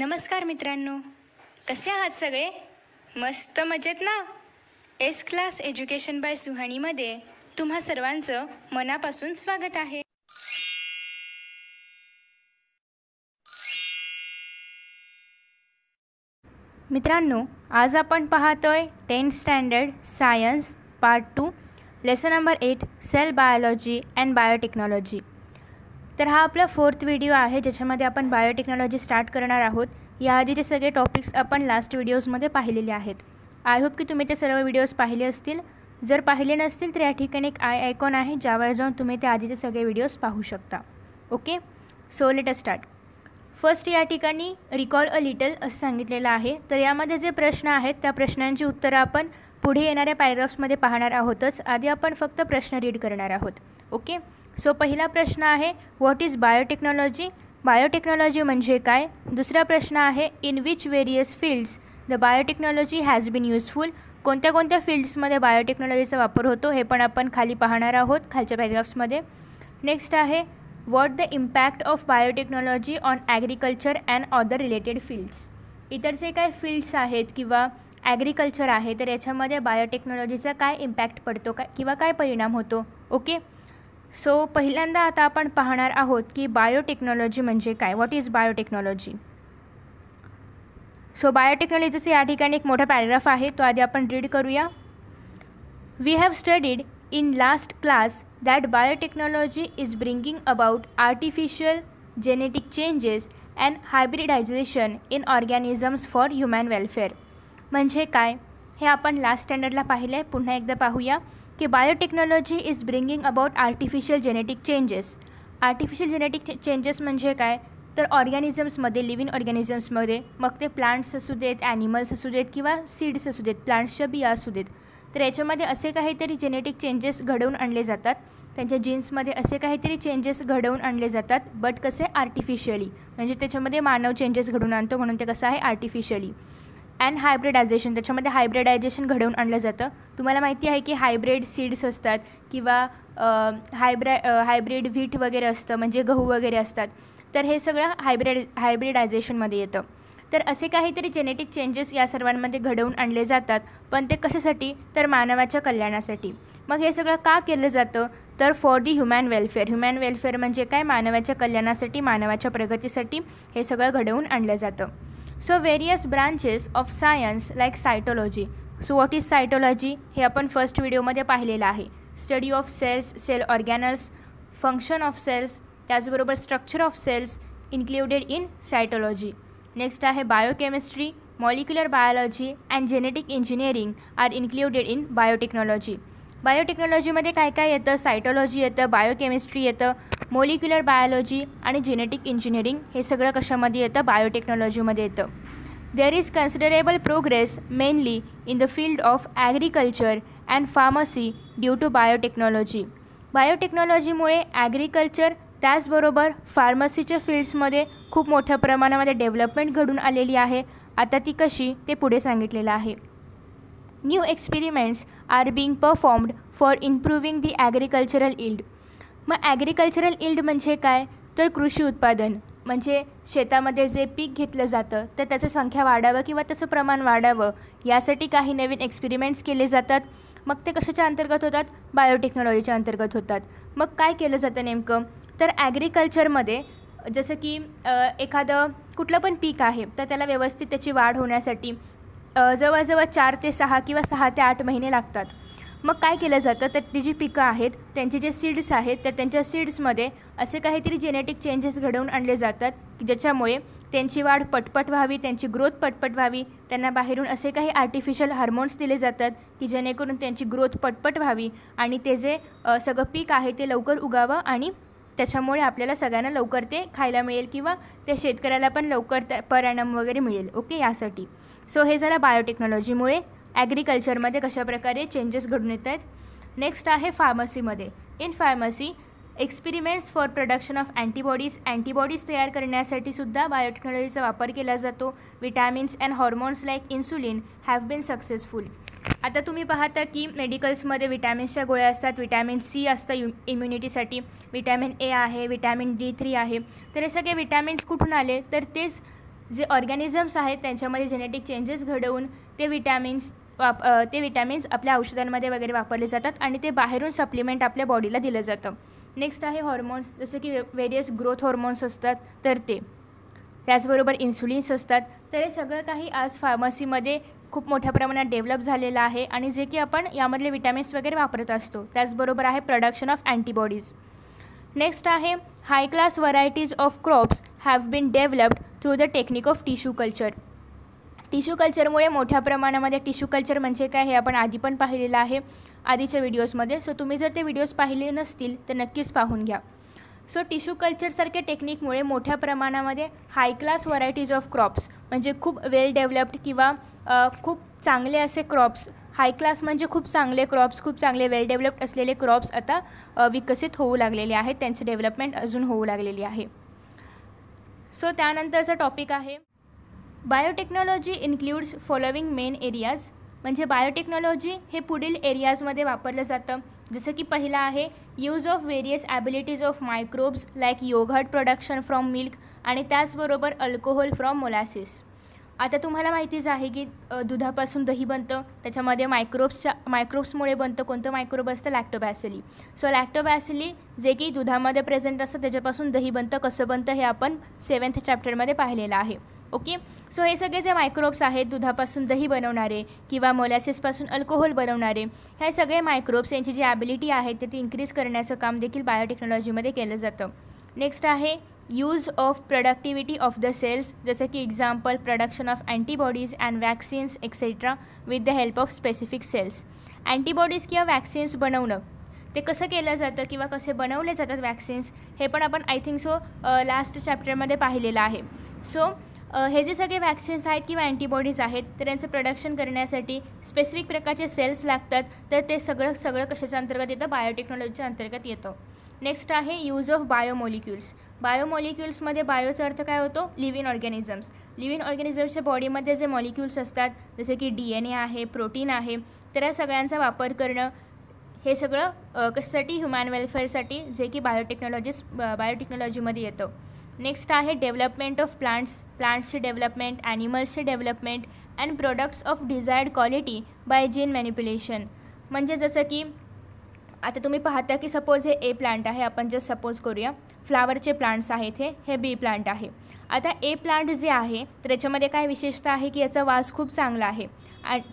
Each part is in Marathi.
नमस्कार मित्रांनो कसे आहात सगळे मस्त मजेत ना एस क्लास एज्युकेशन बाय सुहाणीमध्ये तुम्हा सर्वांचं मनापासून स्वागत आहे मित्रांनो आज आपण पाहतोय tenth standard science part two lesson number eight cell biology and biotechnology तर हा आपला फोर्थ व्हिडिओ आहे ज्याच्यामध्ये आपण बायोटेक्नॉलॉजी स्टार्ट करणार आहोत याआधीचे सगळे टॉपिक्स आपण लास्ट व्हिडिओजमध्ये पाहिलेले आहेत आय होप की तुम्ही ते सर्व व्हिडिओज पाहिले असतील जर पाहिले नसतील तर या ठिकाणी एक आय आयकॉन आहे ज्यावर जाऊन तुम्ही ते आधीचे सगळे व्हिडिओज पाहू शकता okay so let a start first या ठिकाणी रिकॉल अ लिटल असं सांगितलेलं आहे तर यामध्ये जे प्रश्न आहेत त्या प्रश्नांची उत्तरं आपण पुढे येणाऱ्या पॅरेग्राफ्समध्ये पाहणार आहोतच आधी आपण फक्त प्रश्न रीड करणार आहोत ओके सो पहिला प्रश्न आहे व्हॉट इज बायोटेक्नॉलॉजी बायोटेक्नॉलॉजी म्हणजे काय दुसरा प्रश्न आहे in which various fields the biotechnology has been useful कोणत्या कोणत्या फील्ड्समध्ये बायोटेक्नॉलॉजीचा वापर होतो हे पण आपण खाली पाहणार आहोत खालच्या पॅरेग्राफ्समध्ये नेक्स्ट आहे what the impact of biotechnology on agriculture and other related fields इतर जे काय फील्ड्स आहेत किंवा ॲग्रिकल्चर आहे तर याच्यामध्ये बायोटेक्नॉलॉजीचा काय इम्पॅक्ट पडतो काय किंवा काय परिणाम होतो ओके सो पहिल्यांदा आता आपण पाहणार आहोत की बायोटेक्नॉलॉजी म्हणजे काय व्हॉट इज बायोटेक्नॉलॉजी सो बायोटेक्नॉलॉजीचं या ठिकाणी एक मोठा पॅरेग्राफ आहे तो आधी आपण रीड करूया we have studied in last class that biotechnology is bringing about artificial genetic changes and hybridization in organisms for human welfare म्हणजे काय हे आपण लास्ट स्टँडर्डला पाहिलं आहे पुन्हा एकदा पाहूया की biotechnology is bringing about artificial genetic changes artificial genetic changes म्हणजे काय तर ऑर्गॅनिझम्समध्ये लिव्हिंग ऑर्गॅनिझम्समध्ये मग ते प्लांट्स असू देत ॲनिमल्स असू देत किंवा सीड्स असू देत प्लांट्सच्या बिया असू देत तर याच्यामध्ये असे काहीतरी जेनेटिक चेंजेस घडवून आणले जातात त्यांच्या जीन्समध्ये असे काहीतरी चेंजेस घडवून आणले जातात बट कसे आर्टिफिशियली म्हणजे त्याच्यामध्ये मानव चेंजेस घडवून आणतो म्हणून ते कसं आहे आर्टिफिशियली अँड हायब्रिडायझेशन त्याच्यामध्ये हायब्रिडायझेशन घडवून आणलं जातं तुम्हाला माहिती आहे की हायब्रिड सीड्स असतात किंवा हायब्रा हायब्रिड व्हीट वगैरे असतं म्हणजे गहू वगैरे असतात तर हे सगळं हायब्रिड हायब्रिडायझेशनमध्ये येतं तर असे काहीतरी जेनेटिक चेंजेस या सर्वांमध्ये घडवून आणले जातात पण ते कशासाठी तर मानवाच्या कल्याणासाठी मग हे सगळं का केलं जातं तर for the human welfare human welfare म्हणजे काय मानवाच्या कल्याणासाठी मानवाच्या प्रगतीसाठी हे सगळं घडवून आणलं जातं so various branches of science like cytology so what is cytology हे आपण फर्स्ट व्हिडिओमध्ये पाहिलेलं आहे study of cells cell organelles function of cells त्याचबरोबर structure of cells included in cytology next आहे biochemistry molecular biology and genetic engineering are included in biotechnology बायोटेक्नॉलॉजीमध्ये काय काय येतं सायटोलॉजी येतं बायोकेमिस्ट्री येतं मोलिक्युलर बायोलॉजी आणि जेनेटिक इंजिनिअरिंग हे सगळं कशामध्ये येतं बायोटेक्नॉलॉजीमध्ये येतं there is considerable progress mainly in the field of agriculture and pharmacy due to biotechnology बायोटेक्नॉलॉजीमुळे ॲग्रिकल्चर त्याचबरोबर फार्मसीच्या फील्ड्समध्ये खूप मोठ्या प्रमाणामध्ये डेव्हलपमेंट घडून आलेली आहे आता ती कशी ते पुढे सांगितलेलं आहे new experiments are being performed for improving the agricultural yield मग ॲग्रिकल्चरल इल्ड म्हणजे काय तर कृषी उत्पादन म्हणजे शेतामध्ये जे पीक घेतलं जातं तर त्याचं संख्या वाढावं किंवा त्याचं प्रमाण वाढावं यासाठी काही नवीन एक्सपेरिमेंट्स केले जातात मग ते कशाच्या अंतर्गत होतात बायोटेक्नॉलॉजीच्या अंतर्गत होतात मग काय केलं जातं नेमकं तर ॲग्रिकल्चरमध्ये जसं की एखादं कुठलं पण पीक आहे तर त्याला व्यवस्थित त्याची वाढ होण्यासाठी जवळजवळ चार ते सहा किंवा सहा ते आठ महिने लागतात मग काय केलं जातं तर ती जी पिकं आहेत त्यांचे जे सीड्स आहेत तर त्यांच्या सीड्समध्ये असे काहीतरी जेनेटिक चेंजेस घडवून आणले जातात ज्याच्यामुळे त्यांची वाढ पटपट व्हावी त्यांची ग्रोथ पटपट व्हावी त्यांना बाहेरून असे काही आर्टिफिशियल हार्मोन्स दिले जातात की जेणेकरून त्यांची ग्रोथ पटपट व्हावी आणि ते जे सगळं पीक आहे ते लवकर उगावं आणि त्याच्यामुळे आपल्याला सगळ्यांना लवकर ते खायला मिळेल किंवा त्या शेतकऱ्याला पण लवकर त्या परिणाम वगैरे मिळेल ओके यासाठी सो हे झालं बायोटेक्नॉलॉजीमुळे ॲग्रिकल्चरमध्ये कशाप्रकारे चेंजेस घडून येत आहेत नेक्स्ट आहे फार्मसीमध्ये in pharmacy experiments for production of antibodies antibodies तयार करण्यासाठीसुद्धा सुद्धा बायोटेक्नॉलॉजीचा वापर केला जातो vitamins and hormones like insulin have been successful आता तुम्ही पाहता की मेडिकल्समध्ये विटॅमिन्सच्या गोळ्या असतात विटॅमिन सी असतं यु इम्युनिटीसाठी विटॅमिन ए आहे विटॅमिन डी थ्री आहे तर हे सगळे विटॅमिन्स कुठून आले तर तेच जे ऑर्गॅनिझम्स आहेत त्यांच्यामध्ये जेनेटिक चेंजेस घडवून ते विटॅमिन्स वाप ते विटॅमिन्स आपल्या औषधांमध्ये वगैरे वापरले जातात आणि ते बाहेरून सप्लिमेंट आपल्या बॉडीला दिलं जातं नेक्स्ट आहे हॉर्मोन्स जसं की वेरियस ग्रोथ हॉर्मोन्स असतात तर ते त्याचबरोबर इन्सुलिन्स असतात तर हे सगळं काही आज फार्मसीमध्ये खूप मोठ्या प्रमाणात डेव्हलप झालेलं आहे आणि जे की आपण यामधले विटॅमिन्स वगैरे वापरत असतो त्याचबरोबर आहे प्रोडक्शन ऑफ अँटीबॉडीज नेक्स्ट आहे high class varieties of crops have been developed through the technique of tissue culture tissue कल्चरमुळे मोठ्या प्रमाणामध्ये टिश्यू कल्चर म्हणजे काय हे आपण आधी पण पाहिलेलं आहे आधीच्या व्हिडिओजमध्ये सो तुम्ही जर ते व्हिडिओज पाहिले नसतील तर नक्कीच पाहून घ्या सो टिश्यू कल्चरसारख्या टेक्निकमुळे मोठ्या प्रमाणामध्ये high class varieties of crops म्हणजे खूप वेल डेव्हलप्ड किंवा खूप चांगले असे क्रॉप्स हाय क्लास म्हणजे खूप चांगले क्रॉप्स खूप चांगले वेल डेव्हलप्ड असलेले क्रॉप्स आता विकसित होऊ लागलेले आहेत त्यांचे डेव्हलपमेंट अजून होऊ लागलेली आहे सो त्यानंतरचा टॉपिक आहे biotechnology includes following main areas म्हणजे बायोटेक्नॉलॉजी हे पुढील एरियाजमध्ये वापरलं जातं जसं की पहिला आहे use of various abilities of microbes like yogurt production from milk आणि त्याचबरोबर अल्कोहोल फ्रॉम मोलासिस आता तुम्हाला माहितीच आहे की दुधापासून दही बनतं त्याच्यामध्ये मायक्रोब्सच्या मायक्रोब्समुळे बनतं कोणतं मायक्रोब असतं लॅक्टोबॅसिली सो लॅक्टोबॅसिली जे की दुधामध्ये प्रेझेंट असतं त्याच्यापासून दही बनतं कसं बनतं हे आपण सेवन्थ चॅप्टरमध्ये पाहिलेलं आहे ओके सो हे सगळे जे मायक्रोब्स आहेत दुधापासून दही बनवणारे किंवा मोलॅसिसपासून अल्कोहोल बनवणारे हे सगळे मायक्रोब्स यांची जी ॲबिलिटी आहे ते ती इन्क्रीज करण्याचं काम देखील बायोटेक्नॉलॉजीमध्ये केलं जातं नेक्स्ट आहे use of productivity of the cells जसं की example production of antibodies and vaccines etcetera with the help of specific cells antibodies किंवा वॅक्सिन्स बनवणं ते कसं केलं जातं किंवा कसे बनवले जातात वॅक्सिन्स हे पण आपण आय थिंक सो लास्ट चॅप्टरमध्ये पाहिलेलं आहे सो हे जे सगळे वॅक्सिन्स आहेत किंवा अँटीबॉडीज आहेत तर यांचं प्रोडक्शन करण्यासाठी स्पेसिफिक प्रकारचे सेल्स लागतात तर ते सगळं सगळं कशाच्या अंतर्गत येतं बायोटेक्नॉलॉजीच्या अंतर्गत येतं नेक्स्ट आहे यूज ऑफ बायोमोलिक्युल्स बायोमोलिक्युल्समध्ये बायोचा अर्थ काय होतो लिव्हिंग ऑर्गॅनिझम्स लिव्हिन ऑर्गॅनिझम्सच्या बॉडीमध्ये जे मॉलिक्युल्स असतात जसे की डी एन ए आहे प्रोटीन आहे तर या सगळ्यांचा वापर करणं हे सगळं कशासाठी ह्युमॅन वेलफेअरसाठी जे की बायोटेक्नॉलॉजीस बायोटेक्नॉलॉजीमध्ये येतं नेक्स्ट आहे डेव्हलपमेंट ऑफ प्लांट्स प्लांट्सचे डेव्हलपमेंट ॲनिमल्सचे development and products of desired quality by gene manipulation म्हणजे जसं की आता तुम्ही पाहता की सपोज हे ए प्लांट आहे आपण जस्ट सपोज करूया फ्लावरचे प्लांट्स आहेत हे हे बी प्लांट आहे आता ए प्लांट जे आहे तर याच्यामध्ये काय विशेषता आहे की याचा वास खूप चांगला आहे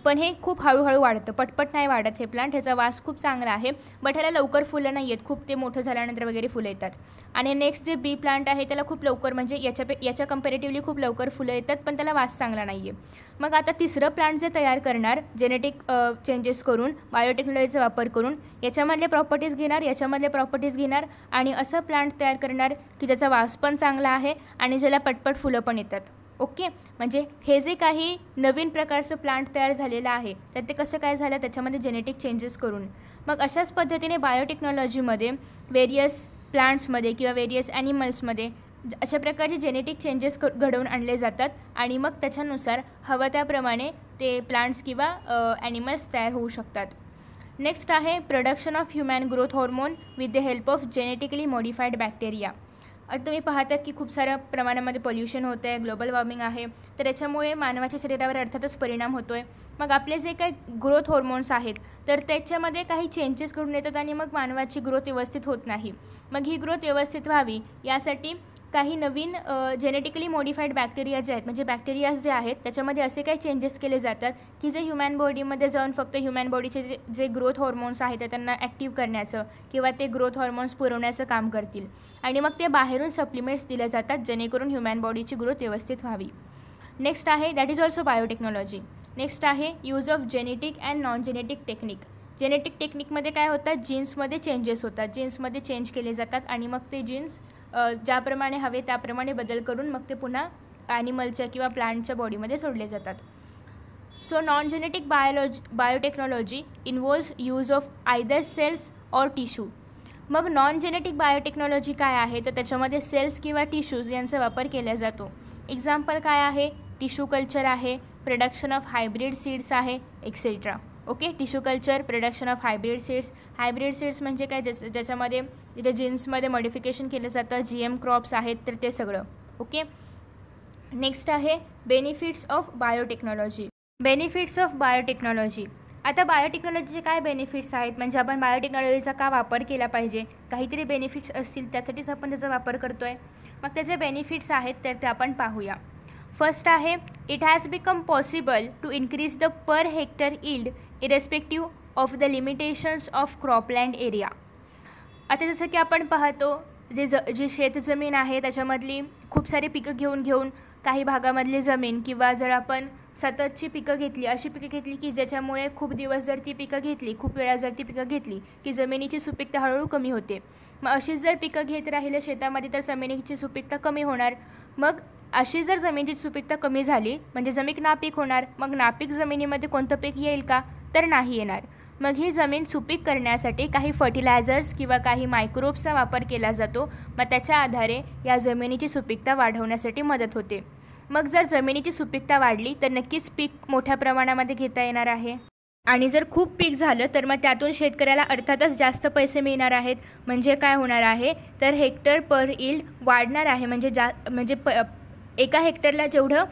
पण हे खूप हळूहळू वाढतं पटपट नाही वाढत हे प्लांट ह्याचा वास खूप चांगला आहे बट ह्याला लवकर फुलं नाही आहेत खूप ते मोठं झाल्यानंतर वगैरे फुलं येतात आणि नेक्स्ट जे बी प्लांट आहे त्याला खूप लवकर म्हणजे याच्या याच्या कंपेरेटिव्हली खूप लवकर फुलं येतात पण त्याला वास चांगला नाही आहे मग आता तिसरं प्लांट जे तयार करणार जेनेटिक चेंजेस करून बायोटेक्नॉलॉजीचा वापर करून याच्यामधले प्रॉपर्टीज घेणार याच्यामधले प्रॉपर्टीज घेणार आणि असं प्लांट तयार करणार की ज्याचा वास पण चांगला आहे आणि ज्याला पटपट फुलं पण येतात ओके म्हणजे हे जे काही नवीन प्रकारचं प्लांट तयार झालेलं आहे तर ते कसं काय झालं त्याच्यामध्ये जेनेटिक चेंजेस करून मग अशाच पद्धतीने बायोटेक्नॉलॉजीमध्ये वेरियस प्लांट्समध्ये किंवा वेरियस ॲनिमल्समध्ये अशा प्रकारचे जेनेटिक चेंजेस घडवून आणले जातात आणि मग त्याच्यानुसार हवं त्याप्रमाणे ते प्लांट्स किंवा ॲनिमल्स तयार होऊ शकतात नेक्स्ट आहे production of human growth hormone with the help of genetically modified bacteria आता तुम्ही पाहता की खूप साऱ्या प्रमाणामध्ये पोल्युशन होत आहे ग्लोबल वॉर्मिंग आहे तर याच्यामुळे मानवाच्या शरीरावर अर्थातच परिणाम होतो आहे मग आपले जे काही ग्रोथ हॉर्मोन्स आहेत तर त्याच्यामध्ये काही चेंजेस घडून येतात आणि मग मानवाची ग्रोथ व्यवस्थित होत नाही मग ही ग्रोथ व्यवस्थित व्हावी यासाठी काही नवीन जेनेटिकली मॉडिफाईड बॅक्टेरिया जे आहेत म्हणजे बॅक्टेरियाज जे आहेत त्याच्यामध्ये असे काही चेंजेस केले जातात की जे ह्युमॅन बॉडीमध्ये जाऊन फक्त ह्युमॅन बॉडीचे जे जे ग्रोथ हॉर्मोन्स आहेत ते त्यांना ॲक्टिव्ह करण्याचं किंवा ते ग्रोथ हॉर्मोन्स पुरवण्याचं काम करतील आणि मग ते बाहेरून सप्लिमेंट्स दिल्या जातात जेणेकरून ह्युमॅन बॉडीची ग्रोथ व्यवस्थित व्हावी नेक्स्ट आहे that is also biotechnology next आहे use of genetic and non genetic technique genetic टेक्निकमध्ये काय होतात जीन्समध्ये चेंजेस होतात जीन्समध्ये चेंज केले जातात आणि मग ते जीन्स ज्याप्रमाणे हवे त्याप्रमाणे बदल करून मग ते पुन्हा ॲनिमलच्या किंवा प्लांटच्या बॉडीमध्ये सोडले जातात so non genetic biology biotechnology involves use of either cells or tissue मग नॉन जेनेटिक बायोटेक्नॉलॉजी काय आहे तर त्याच्यामध्ये सेल्स किंवा टिश्यूज यांचा वापर केला जातो एक्झाम्पल काय आहे टिश्यू कल्चर आहे प्रोडक्शन ऑफ हायब्रिड सीड्स आहे etcetera okay tissue culture production of hybrid seeds hybrid seeds म्हणजे काय ज्या ज्याच्यामध्ये तिथे जीन्समध्ये मॉडिफिकेशन केलं जातं जी एम क्रॉप्स आहेत तर ते सगळं ओके नेक्स्ट आहे benefits of biotechnology benefits of biotechnology आता बायोटेक्नॉलॉजीचे काय बेनिफिट्स आहेत म्हणजे आपण बायोटेक्नॉलॉजीचा का वापर केला पाहिजे काहीतरी बेनिफिट्स असतील त्यासाठीच आपण त्याचा वापर करतो आहे मग त्याचे बेनिफिट्स आहेत तर ते आपण पाहूया फर्स्ट आहे it has become possible to increase the per hectare yield irrespective of the limitations of cropland area आता जसं की आपण पाहतो जे ज जी शेतजमीन आहे त्याच्यामधली खूप सारी पिकं घेऊन घेऊन काही भागामधली जमीन किंवा जर आपण सततची पिकं घेतली अशी पिकं घेतली की ज्याच्यामुळे खूप दिवस जर ती पिकं घेतली खूप वेळा जर ती पिकं घेतली की जमिनीची सुपीकता हळूहळू कमी होते मग अशीच जर पिकं घेत राहिलं शेतामध्ये तर जमिनीची सुपीकता कमी होणार मग अशी जर जमिनीची सुपीकता कमी झाली म्हणजे जमीन नापीक होणार मग नापीक जमिनीमध्ये कोणतं पीक येईल का तर नाही येणार मग ही जमीन सुपीक करण्यासाठी काही फर्टिलायझर्स किंवा काही मायक्रोब्सचा वापर केला जातो मग त्याच्या आधारे या जमिनीची सुपीकता वाढवण्यासाठी मदत होते मग जर जमिनीची सुपीकता वाढली तर नक्कीच पीक मोठ्या प्रमाणामध्ये घेता येणार आहे आणि जर खूप पीक झालं तर मग त्यातून शेतकऱ्याला अर्थातच जास्त पैसे मिळणार आहेत म्हणजे काय होणार आहे तर हेक्टर पर इल्ड वाढणार आहे म्हणजे जा म्हणजे प एका हेक्टरला जेवढं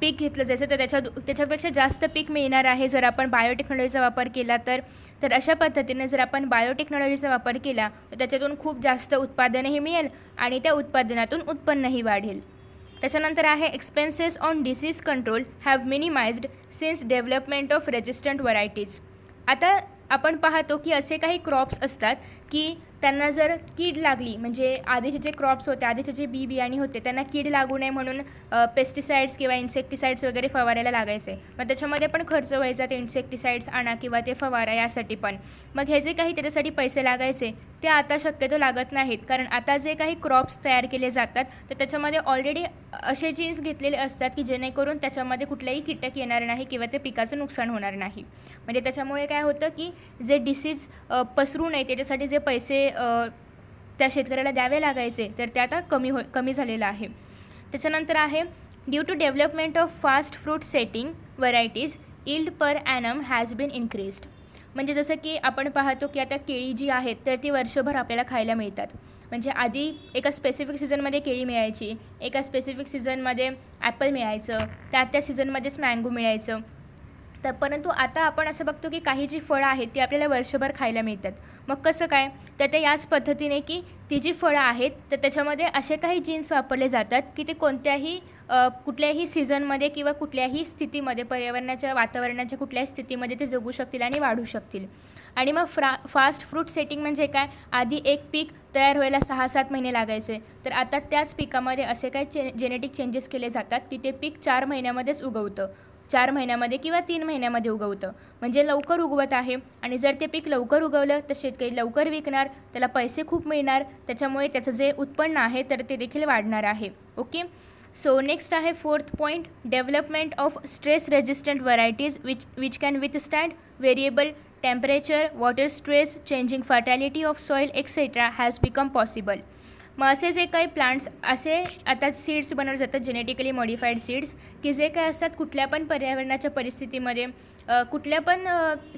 पीक घेतलं जायचं तर त्याच्या त्याच्यापेक्षा जास्त पीक मिळणार आहे जर आपण बायोटेक्नॉलॉजीचा वापर केला तर तर अशा पद्धतीने जर आपण बायोटेक्नॉलॉजीचा वापर केला तर त्याच्यातून खूप जास्त उत्पादनही मिळेल आणि त्या उत्पादनातून उत्पन्नही वाढेल त्याच्यानंतर आहे expenses on disease control have minimized since development of resistant varieties आता आपण पाहतो की असे काही क्रॉप्स असतात की त्यांना जर कीड लागली म्हणजे आधीचे जे क्रॉप्स होते आधीचे जे बी बियाणी होते त्यांना कीड लागू नये म्हणून पेस्टिसाइड्स किंवा इन्सेक्टिसाइड्स वगैरे फवारायला लागायचे मग त्याच्यामध्ये पण खर्च व्हायचा ते इन्सेक्टिसाईड्स आणा किंवा ते फवारा यासाठी पण मग हे जे काही त्याच्यासाठी पैसे लागायचे ते आता शक्यतो लागत नाहीत कारण आता जे काही क्रॉप्स तयार केले जातात तर त्याच्यामध्ये ऑलरेडी असे जीन्स घेतलेले असतात की जेणेकरून त्याच्यामध्ये कुठलंही कीटक येणार नाही किंवा ते पिकाचं नुकसान होणार नाही म्हणजे त्याच्यामुळे काय होतं की जे डिसीज पसरू नये त्याच्यासाठी जे पैसे त्या शेतकऱ्याला द्यावे लागायचे तर ते आता कमी हो कमी झालेलं आहे त्याच्यानंतर आहे due to development of fast fruit setting varieties yield per annum has been increased म्हणजे जसं की आपण पाहतो की आता केळी जी आहेत तर ती वर्षभर आपल्याला खायला मिळतात म्हणजे आधी एका स्पेसिफिक सीझनमध्ये केळी मिळायची एका स्पेसिफिक सीझनमध्ये ॲपल मिळायचं त्या त्या सीझनमध्येच मँगो मिळायचं तर परंतु आता आपण असं बघतो की काही जी फळं आहेत ती आपल्याला वर्षभर खायला मिळतात मग कसं काय तर ते याच पद्धतीने की ती जी फळं आहेत तर त्याच्यामध्ये असे काही जीन्स वापरले जातात की ते कोणत्याही कुठल्याही सीझनमध्ये किंवा कुठल्याही स्थितीमध्ये पर्यावरणाच्या वातावरणाच्या कुठल्याही स्थितीमध्ये ते जगू शकतील आणि वाढू शकतील आणि मग फ्रा फास्ट फ्रूट सेटिंग म्हणजे काय आधी एक पीक तयार व्हायला सहा सात महिने लागायचे तर आता त्याच पिकामध्ये असे काही चे जेनेटिक चेंजेस केले जातात की ते पीक चार महिन्यामध्येच उगवतं चार महिन्यामध्ये किंवा तीन महिन्यामध्ये उगवतं म्हणजे लवकर उगवत आहे आणि जर ते पीक लवकर उगवलं तर शेतकरी लवकर विकणार त्याला पैसे खूप मिळणार त्याच्यामुळे त्याचं जे उत्पन्न आहे तर ते देखील वाढणार आहे ओके सो नेक्स्ट आहे fourth point development of stress resistant varieties which which can withstand variable temperature water stress changing fertility of soil etcetera has become possible मग असे जे काही प्लांट्स असे आता सीड्स बनवले जातात जेनेटिकली मॉडिफाईड सीड्स की जे काय असतात कुठल्या पण पर्यावरणाच्या परिस्थितीमध्ये कुठल्या पण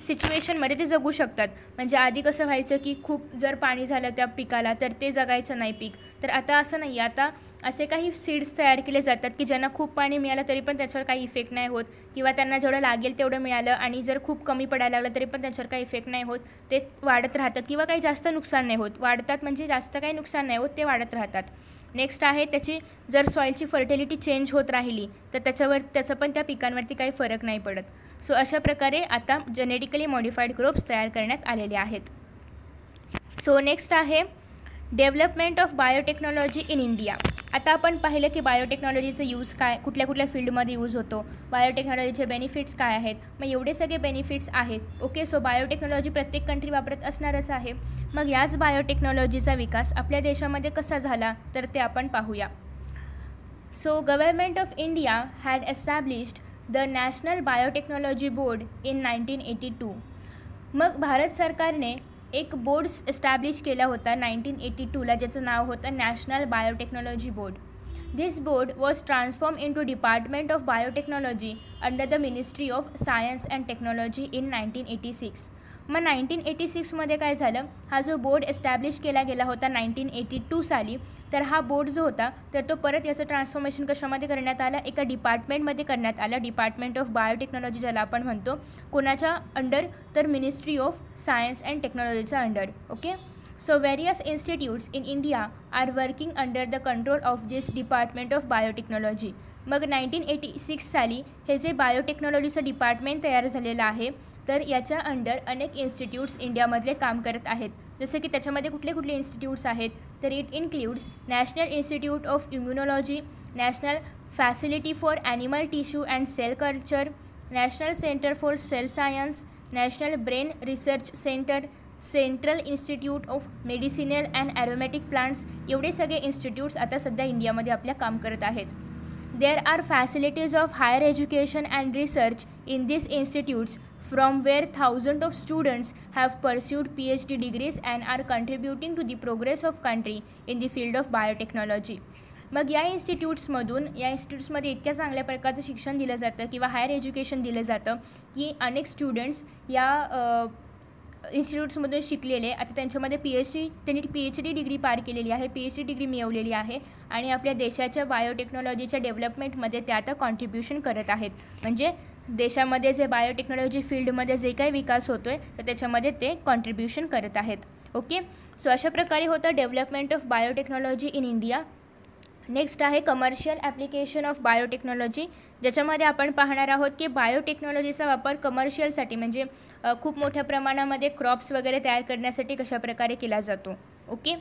सिच्युएशनमध्ये ते जगू शकतात म्हणजे आधी कसं व्हायचं की खूप जर पाणी झालं त्या पिकाला तर ते जगायचं नाही पीक तर आता असं नाही आता असे काही सीड्स तयार केले जातात की ज्यांना खूप पाणी मिळालं तरी पण त्याच्यावर काही इफेक्ट नाही होत किंवा त्यांना जेवढं लागेल तेवढं मिळालं आणि जर खूप कमी पडायला लागलं तरी पण त्यांच्यावर काही इफेक्ट नाही होत ते वाढत राहतात किंवा काही जास्त नुकसान नाही होत वाढतात म्हणजे जास्त काही नुकसान नाही होत ते वाढत राहतात नेक्स्ट आहे त्याची जर सॉईलची फर्टिलिटी चेंज होत राहिली तर त्याच्यावर त्याचं पण त्या पिकांवरती काही फरक नाही पडत सो अशा प्रकारे आता जेनेटिकली मॉडिफाईड क्रोप्स तयार करण्यात आलेले आहेत सो नेक्स्ट आहे development of biotechnology in India आता आपण पाहिलं की बायोटेक्नॉलॉजीचं यूज काय कुठल्या कुठल्या फील्डमध्ये यूज होतो बायोटेक्नॉलॉजीचे बेनिफिट्स काय आहेत मग एवढे सगळे बेनिफिट्स आहेत ओके सो बायोटेक्नॉलॉजी प्रत्येक कंट्री वापरत असणारच आहे मग याच बायोटेक्नॉलॉजीचा विकास आपल्या देशामध्ये कसा झाला तर ते आपण पाहूया so government of India had established the national biotechnology board in nineteen eighty two मग भारत सरकारने एक बोर्ड एस्टॅब्लिश केला होता नाईन्टीन एटी टूला ज्याचं नाव होतं national biotechnology board this board was transform in to department of biotechnology under the ministry of science and technology in nineteen eighty six मग नाईन्टीन एटी सिक्समध्ये काय झालं हा जो बोर्ड एस्टॅब्लिश केला गेला होता नाईन्टीन एटी टू साली तर हा बोर्ड जो होता तर तो परत याचं ट्रान्सफॉर्मेशन कशामध्ये करण्यात आला एका डिपार्टमेंटमध्ये करण्यात आला डिपार्टमेंट ऑफ बायोटेक्नॉलॉजी ज्याला आपण म्हणतो कोणाच्या अंडर तर मिनिस्ट्री ऑफ सायन्स अँड टेक्नॉलॉजीचा under okay so various institutes in India are working under the control of this department of biotechnology मग 1986 साली हे जे बायोटेक्नॉलॉजीचं डिपार्टमेंट तयार झालेलं आहे तर याच्या अंडर अनेक इन्स्टिट्यूट्स इंडियामधले काम करत आहेत जसे की त्याच्यामध्ये कुठले कुठले इन्स्टिट्यूट्स आहेत तर it includes national institute of immunology national facility for animal tissue and cell culture national centre for cell science national brain research centre central institute of medicinal and aromatic plants एवढे सगळे इन्स्टिट्यूट्स आता सध्या इंडियामध्ये आपल्या काम करत आहेत there are facilities of higher education and research in this institutes from where thousands of students have pursued PhD degrees and are contributing to the progress of country in the field of biotechnology. मग या इन्स्टिट्यूट्समधून या इन्स्टिट्यूट्समध्ये इतक्या चांगल्या प्रकारचं शिक्षण दिलं जातं किंवा हायर एज्युकेशन दिलं जातं की अनेक स्टुडंट्स या इन्स्टिट्यूट्समधून शिकलेले आता त्यांच्यामध्ये पी एच डी त्यांनी पी एच डी डिग्री पार केलेली आहे पी एच डी डिग्री मिळवलेली आहे आणि आपल्या देशाच्या बायोटेक्नॉलॉजीच्या डेव्हलपमेंटमध्ये त्या आता कॉन्ट्रीब्युशन करत आहेत म्हणजे देशामध्ये जे बायोटेक्नॉलॉजी फील्डमध्ये जे काही विकास होतो आहे तर त्याच्यामध्ये ते कॉन्ट्रीब्युशन करत आहेत ओके सो अशा प्रकारे होतं development of biotechnology in India next आहे कमर्शियल ॲप्लिकेशन ऑफ बायोटेक्नॉलॉजी ज्याच्यामध्ये आपण पाहणार आहोत की बायोटेक्नॉलॉजीचा वापर कमर्शियलसाठी म्हणजे खूप मोठ्या प्रमाणामध्ये क्रॉप्स वगैरे तयार करण्यासाठी कशाप्रकारे केला जातो ओके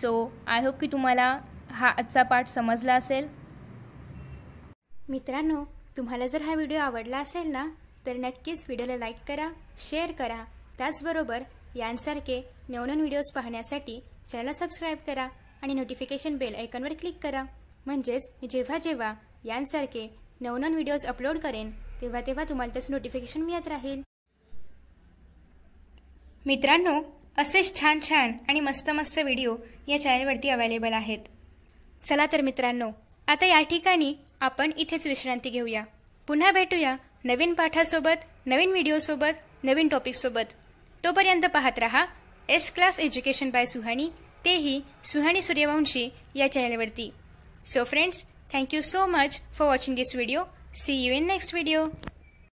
सो आय होप की तुम्हाला हा आजचा पाठ समजला असेल मित्रांनो तुम्हाला जर हा व्हिडिओ आवडला असेल ना तर नक्कीच व्हिडिओला लाईक करा शेअर करा त्याचबरोबर यांसारखे नवनवीन व्हिडिओज पाहण्यासाठी चॅनलला सबस्क्राईब करा आणि नोटिफिकेशन बेल ऐकनवर क्लिक करा म्हणजेच मी जेव्हा जेव्हा यांसारखे नवनवीन व्हिडिओज अपलोड करेन तेव्हा तेव्हा तुम्हाला त्याचं नोटिफिकेशन मिळत राहील मित्रांनो असेच छान छान आणि मस्त मस्त व्हिडिओ या चॅनलवरती अवेलेबल आहेत चला तर मित्रांनो आता या ठिकाणी आपण इथेच विश्रांती घेऊया पुन्हा भेटूया नवीन पाठासोबत नवीन व्हिडिओसोबत नवीन टॉपिकसोबत तोपर्यंत पाहत रहा S class education by Suhani तेही सुहाणी सूर्यवंशी या चॅनलवरती so friends thank you so much for watching this video see you in next video